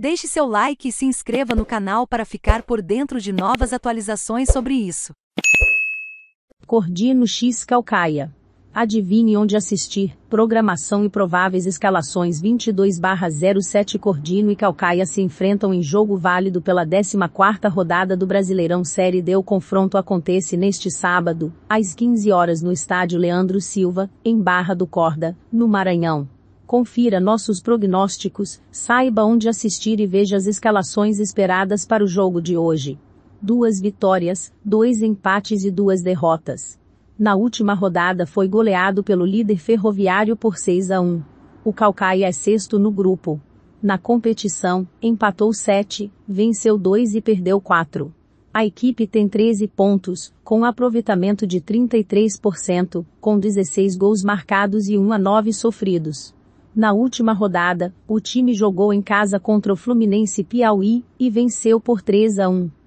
Deixe seu like e se inscreva no canal para ficar por dentro de novas atualizações sobre isso. Cordino X Calcaia. Adivinhe onde assistir, programação e prováveis escalações 22/07 Cordino e Calcaia se enfrentam em jogo válido pela 14ª rodada do Brasileirão Série D. O confronto acontece neste sábado, às 15 horas no estádio Leandro Silva, em Barra do Corda, no Maranhão confira nossos prognósticos, saiba onde assistir e veja as escalações esperadas para o jogo de hoje. Duas vitórias, dois empates e duas derrotas. Na última rodada foi goleado pelo líder ferroviário por 6 a 1. O Calcaia é sexto no grupo. Na competição, empatou 7, venceu 2 e perdeu 4. A equipe tem 13 pontos, com aproveitamento de 33%, com 16 gols marcados e 1 a 9 sofridos. Na última rodada, o time jogou em casa contra o Fluminense Piauí e venceu por 3 a 1.